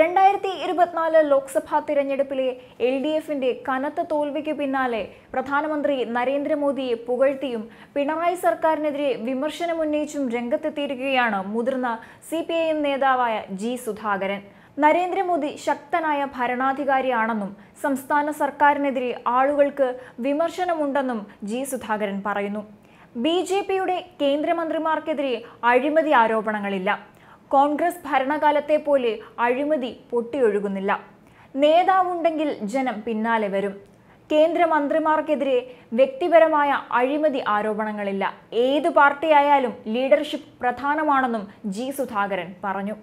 രണ്ടായിരത്തി ഇരുപത്തിനാല് ലോക്സഭാ തിരഞ്ഞെടുപ്പിലെ എൽ ഡി എഫിന്റെ കനത്ത തോൽവിക്ക് പിന്നാലെ പ്രധാനമന്ത്രി നരേന്ദ്രമോദിയെ പുകഴ്ത്തിയും പിണറായി സർക്കാരിനെതിരെ വിമർശനമുന്നയിച്ചും രംഗത്തെത്തിയിരിക്കുകയാണ് മുതിർന്ന സി പി ഐ എം നേതാവായ ജി സുധാകരൻ നരേന്ദ്രമോദി ശക്തനായ ഭരണാധികാരിയാണെന്നും സംസ്ഥാന സർക്കാരിനെതിരെ ആളുകൾക്ക് വിമർശനമുണ്ടെന്നും ജി സുധാകരൻ പറയുന്നു ബി ജെ പിയുടെ കേന്ദ്രമന്ത്രിമാർക്കെതിരെ അഴിമതി ആരോപണങ്ങളില്ല കോൺഗ്രസ് ഭരണകാലത്തെ പോലെ അഴിമതി പൊട്ടിയൊഴുകുന്നില്ല നേതാവുണ്ടെങ്കിൽ ജനം പിന്നാലെ വരും കേന്ദ്രമന്ത്രിമാർക്കെതിരെ വ്യക്തിപരമായ അഴിമതി ആരോപണങ്ങളില്ല ഏത് പാർട്ടിയായാലും ലീഡർഷിപ്പ് പ്രധാനമാണെന്നും ജി സുധാകരൻ പറഞ്ഞു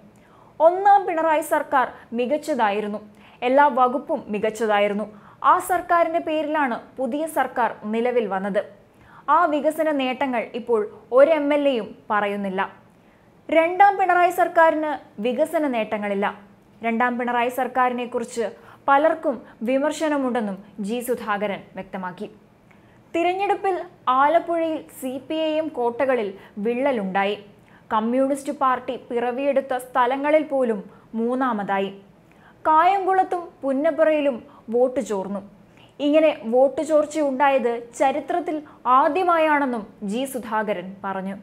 ഒന്നാം പിണറായി സർക്കാർ മികച്ചതായിരുന്നു എല്ലാ വകുപ്പും മികച്ചതായിരുന്നു ആ സർക്കാരിൻ്റെ പേരിലാണ് പുതിയ സർക്കാർ നിലവിൽ വന്നത് ആ വികസന നേട്ടങ്ങൾ ഇപ്പോൾ ഒരു എം പറയുന്നില്ല രണ്ടാം പിണറായി സർക്കാരിന് വികസന നേട്ടങ്ങളില്ല രണ്ടാം പിണറായി സർക്കാരിനെ കുറിച്ച് പലർക്കും വിമർശനമുണ്ടെന്നും ജി സുധാകരൻ വ്യക്തമാക്കി തിരഞ്ഞെടുപ്പിൽ ആലപ്പുഴയിൽ സി പി ഐ കോട്ടകളിൽ വിള്ളലുണ്ടായി കമ്മ്യൂണിസ്റ്റ് പാർട്ടി പിറവിയെടുത്ത സ്ഥലങ്ങളിൽ പോലും മൂന്നാമതായി കായംകുളത്തും പുന്നപ്പുറയിലും വോട്ട് ചോർന്നു ഇങ്ങനെ വോട്ട് ചോർച്ചയുണ്ടായത് ചരിത്രത്തിൽ ആദ്യമായാണെന്നും ജി സുധാകരൻ പറഞ്ഞു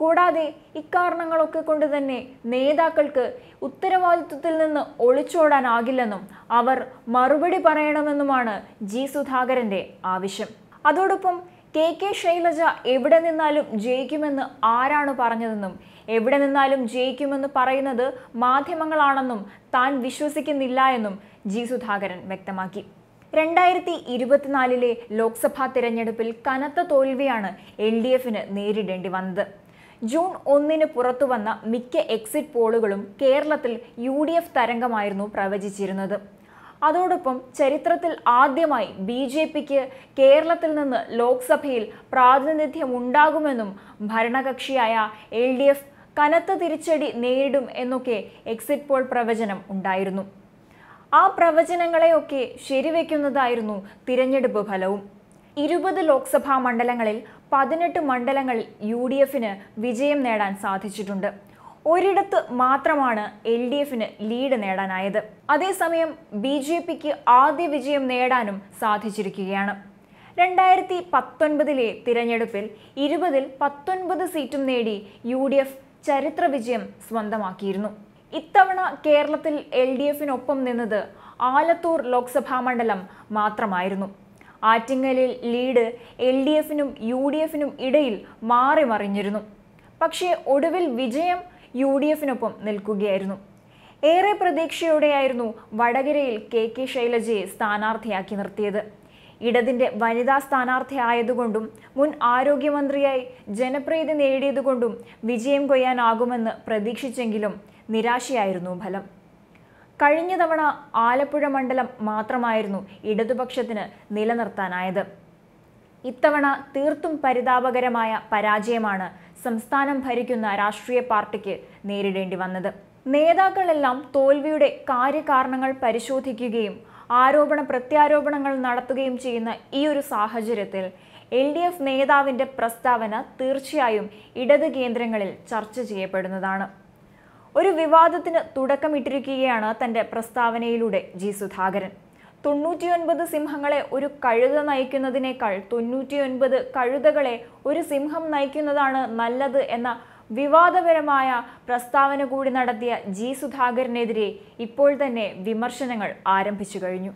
കൂടാതെ ഇക്കാരണങ്ങളൊക്കെ കൊണ്ട് തന്നെ നേതാക്കൾക്ക് ഉത്തരവാദിത്വത്തിൽ നിന്ന് ഒളിച്ചോടാനാകില്ലെന്നും അവർ മറുപടി പറയണമെന്നുമാണ് ജി സുധാകരൻ്റെ ആവശ്യം അതോടൊപ്പം കെ കെ ശൈലജ എവിടെ നിന്നാലും ജയിക്കുമെന്ന് ആരാണ് പറഞ്ഞതെന്നും എവിടെ നിന്നാലും ജയിക്കുമെന്ന് പറയുന്നത് മാധ്യമങ്ങളാണെന്നും താൻ വിശ്വസിക്കുന്നില്ല എന്നും ജി സുധാകരൻ വ്യക്തമാക്കി രണ്ടായിരത്തി ഇരുപത്തിനാലിലെ ലോക്സഭാ തിരഞ്ഞെടുപ്പിൽ കനത്ത തോൽവിയാണ് എൽ ഡി എഫിന് നേരിടേണ്ടി വന്നത് ജൂൺ ഒന്നിന് പുറത്തുവന്ന മിക്ക എക്സിറ്റ് പോളുകളും കേരളത്തിൽ യു ഡി എഫ് തരംഗമായിരുന്നു പ്രവചിച്ചിരുന്നത് അതോടൊപ്പം ചരിത്രത്തിൽ ആദ്യമായി ബി ജെ പിക്ക് കേരളത്തിൽ നിന്ന് ലോക്സഭയിൽ ഉണ്ടാകുമെന്നും ഭരണകക്ഷിയായ എൽ ഡി എഫ് കനത്ത തിരിച്ചടി നേരിടും എന്നൊക്കെ എക്സിറ്റ് പോൾ പ്രവചനം ഉണ്ടായിരുന്നു ആ പ്രവചനങ്ങളെയൊക്കെ ശരിവെക്കുന്നതായിരുന്നു തിരഞ്ഞെടുപ്പ് ഫലവും ഇരുപത് ലോക്സഭാ മണ്ഡലങ്ങളിൽ പതിനെട്ട് മണ്ഡലങ്ങളിൽ യു ഡി എഫിന് വിജയം നേടാൻ സാധിച്ചിട്ടുണ്ട് ഒരിടത്ത് മാത്രമാണ് എൽ ഡി എഫിന് ലീഡ് നേടാനായത് അതേസമയം ബി ജെ പിക്ക് ആദ്യ വിജയം നേടാനും സാധിച്ചിരിക്കുകയാണ് രണ്ടായിരത്തി പത്തൊൻപതിലെ തിരഞ്ഞെടുപ്പിൽ ഇരുപതിൽ പത്തൊൻപത് സീറ്റും നേടി യു ഡി എഫ് ചരിത്ര വിജയം സ്വന്തമാക്കിയിരുന്നു ഇത്തവണ കേരളത്തിൽ എൽ ഡി എഫിനൊപ്പം നിന്നത് ആലത്തൂർ ലോക്സഭാ മണ്ഡലം മാത്രമായിരുന്നു ആറ്റിങ്ങലിൽ ലീഡ് എൽ ഡി എഫിനും യു ഡി എഫിനും ഇടയിൽ മാറി മറിഞ്ഞിരുന്നു പക്ഷേ ഒടുവിൽ വിജയം യു ഡി എഫിനൊപ്പം നിൽക്കുകയായിരുന്നു ഏറെ പ്രതീക്ഷയോടെയായിരുന്നു വടകരയിൽ കെ കെ ശൈലജയെ സ്ഥാനാർത്ഥിയാക്കി നിർത്തിയത് ഇടതിൻ്റെ വനിതാ സ്ഥാനാർത്ഥിയായതുകൊണ്ടും മുൻ ആരോഗ്യമന്ത്രിയായി ജനപ്രീതി നേടിയതുകൊണ്ടും വിജയം കൊയ്യാനാകുമെന്ന് പ്രതീക്ഷിച്ചെങ്കിലും നിരാശയായിരുന്നു ഫലം കഴിഞ്ഞ തവണ ആലപ്പുഴ മണ്ഡലം മാത്രമായിരുന്നു ഇടതുപക്ഷത്തിന് നിലനിർത്താനായത് ഇത്തവണ തീർത്തും പരിതാപകരമായ പരാജയമാണ് സംസ്ഥാനം ഭരിക്കുന്ന രാഷ്ട്രീയ പാർട്ടിക്ക് നേരിടേണ്ടി വന്നത് നേതാക്കളെല്ലാം തോൽവിയുടെ കാര്യകാരണങ്ങൾ പരിശോധിക്കുകയും ആരോപണ പ്രത്യാരോപണങ്ങൾ നടത്തുകയും ചെയ്യുന്ന ഈ ഒരു സാഹചര്യത്തിൽ എൽ ഡി എഫ് നേതാവിൻ്റെ പ്രസ്താവന തീർച്ചയായും ഇടത് കേന്ദ്രങ്ങളിൽ ചർച്ച ചെയ്യപ്പെടുന്നതാണ് ഒരു വിവാദത്തിന് തുടക്കമിട്ടിരിക്കുകയാണ് തൻ്റെ പ്രസ്താവനയിലൂടെ ജി സുധാകരൻ തൊണ്ണൂറ്റിയൊൻപത് സിംഹങ്ങളെ ഒരു കഴുത നയിക്കുന്നതിനേക്കാൾ തൊണ്ണൂറ്റിയൊൻപത് കഴുതകളെ ഒരു സിംഹം നയിക്കുന്നതാണ് നല്ലത് എന്ന വിവാദപരമായ പ്രസ്താവന കൂടി നടത്തിയ ജി സുധാകരനെതിരെ ഇപ്പോൾ തന്നെ വിമർശനങ്ങൾ ആരംഭിച്ചു കഴിഞ്ഞു